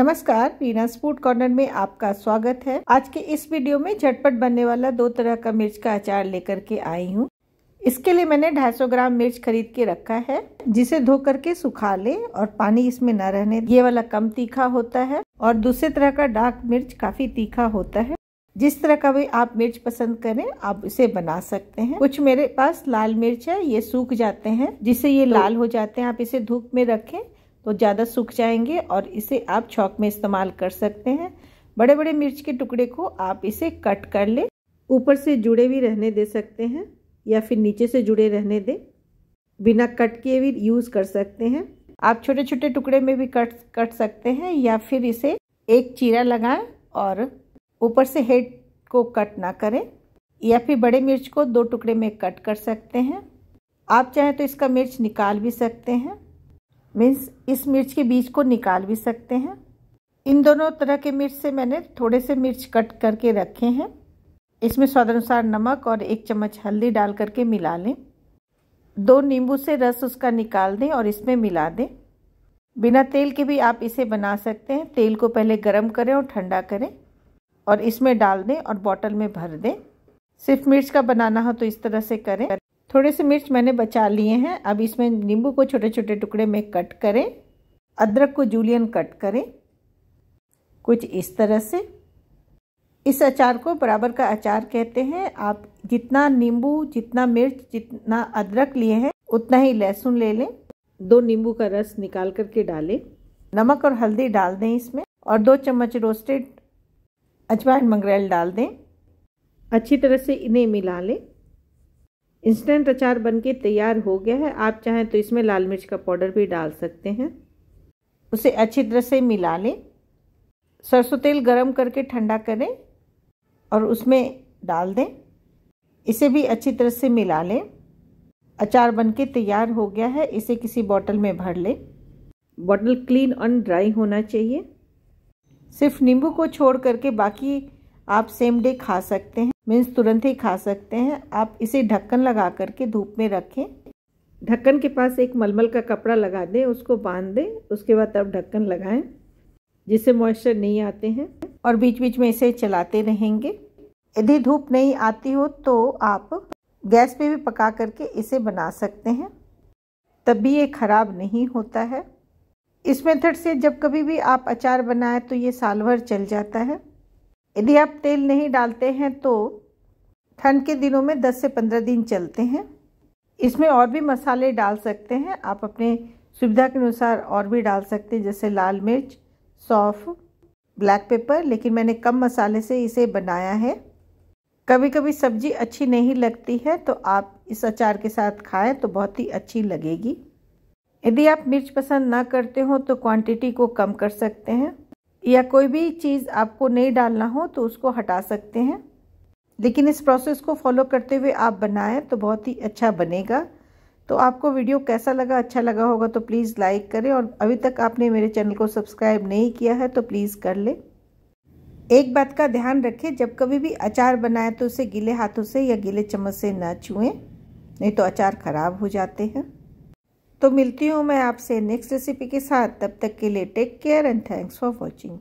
नमस्कार Reena food corner में आपका स्वागत है आज के इस वीडियो में झटपट बनने वाला दो तरह का मिर्च का अचार लेकर के आई हूँ इसके लिए मैंने 250 ग्राम मिर्च खरीद के रखा है जिसे धो करके सुखा ले और पानी इसमें न रहने ये वाला कम तीखा होता है और दूसरे तरह का डार्क मिर्च काफी तीखा होता है जिस तरह का भी आप मिर्च पसंद करें आप इसे बना सकते हैं कुछ मेरे पास लाल मिर्च है ये सूख जाते हैं जिससे ये लाल हो जाते हैं आप इसे धूप में रखें तो ज़्यादा सूख जाएंगे और इसे आप छौक में इस्तेमाल कर सकते हैं बड़े बड़े मिर्च के टुकड़े को आप इसे कट कर ले ऊपर से जुड़े भी रहने दे सकते हैं या फिर नीचे से जुड़े रहने दें बिना कट किए भी यूज़ कर सकते हैं आप छोटे छोटे टुकड़े में भी कट कट सकते हैं या फिर इसे एक चीरा लगाएं और ऊपर से हेड को कट ना करें या फिर बड़े मिर्च को दो टुकड़े में कट कर सकते हैं आप चाहें तो इसका मिर्च निकाल भी सकते हैं मीन्स इस मिर्च के बीज को निकाल भी सकते हैं इन दोनों तरह के मिर्च से मैंने थोड़े से मिर्च कट करके रखे हैं इसमें स्वाद अनुसार नमक और एक चम्मच हल्दी डाल करके मिला लें दो नींबू से रस उसका निकाल दें और इसमें मिला दें बिना तेल के भी आप इसे बना सकते हैं तेल को पहले गर्म करें और ठंडा करें और इसमें डाल दें और बॉटल में भर दें सिर्फ मिर्च का बनाना हो तो इस तरह से करें थोड़े से मिर्च मैंने बचा लिए हैं अब इसमें नींबू को छोटे छोटे टुकड़े में कट करें अदरक को जूलियन कट करें कुछ इस तरह से इस अचार को बराबर का अचार कहते हैं आप जितना नींबू जितना मिर्च जितना अदरक लिए हैं उतना ही लहसुन ले लें दो नींबू का रस निकाल करके डालें नमक और हल्दी डाल दें इसमें और दो चम्मच रोस्टेड अजवाइन मंगरेल डाल दें अच्छी तरह से इन्हें मिला लें इंस्टेंट अचार बनके तैयार हो गया है आप चाहें तो इसमें लाल मिर्च का पाउडर भी डाल सकते हैं उसे अच्छी तरह से मिला लें सरसों तेल गरम करके ठंडा करें और उसमें डाल दें इसे भी अच्छी तरह से मिला लें अचार बनके तैयार हो गया है इसे किसी बॉटल में भर लें बॉटल क्लीन और ड्राई होना चाहिए सिर्फ नींबू को छोड़ करके बाकी आप सेम डे खा सकते हैं मीन्स तुरंत ही खा सकते हैं आप इसे ढक्कन लगा करके धूप में रखें ढक्कन के पास एक मलमल का कपड़ा लगा दें उसको बांध दें उसके बाद आप ढक्कन लगाएं जिससे मॉइस्चर नहीं आते हैं और बीच बीच में इसे चलाते रहेंगे यदि धूप नहीं आती हो तो आप गैस पे भी पका करके इसे बना सकते हैं तब भी ये ख़राब नहीं होता है इस मेथड से जब कभी भी आप अचार बनाए तो ये साल भर चल जाता है यदि आप तेल नहीं डालते हैं तो ठंड के दिनों में 10 से 15 दिन चलते हैं इसमें और भी मसाले डाल सकते हैं आप अपने सुविधा के अनुसार और भी डाल सकते हैं जैसे लाल मिर्च सौफ ब्लैक पेपर लेकिन मैंने कम मसाले से इसे बनाया है कभी कभी सब्जी अच्छी नहीं लगती है तो आप इस अचार के साथ खाएं तो बहुत ही अच्छी लगेगी यदि आप मिर्च पसंद ना करते हो तो क्वांटिटी को कम कर सकते हैं या कोई भी चीज़ आपको नहीं डालना हो तो उसको हटा सकते हैं लेकिन इस प्रोसेस को फॉलो करते हुए आप बनाएं तो बहुत ही अच्छा बनेगा तो आपको वीडियो कैसा लगा अच्छा लगा होगा तो प्लीज़ लाइक करें और अभी तक आपने मेरे चैनल को सब्सक्राइब नहीं किया है तो प्लीज़ कर लें एक बात का ध्यान रखें जब कभी भी अचार बनाएं तो उसे गीले हाथों से या गीले चम्मच से ना छुएं नहीं तो अचार ख़राब हो जाते हैं तो मिलती हूँ मैं आपसे नेक्स्ट रेसिपी के साथ तब तक के लिए take care and thanks for watching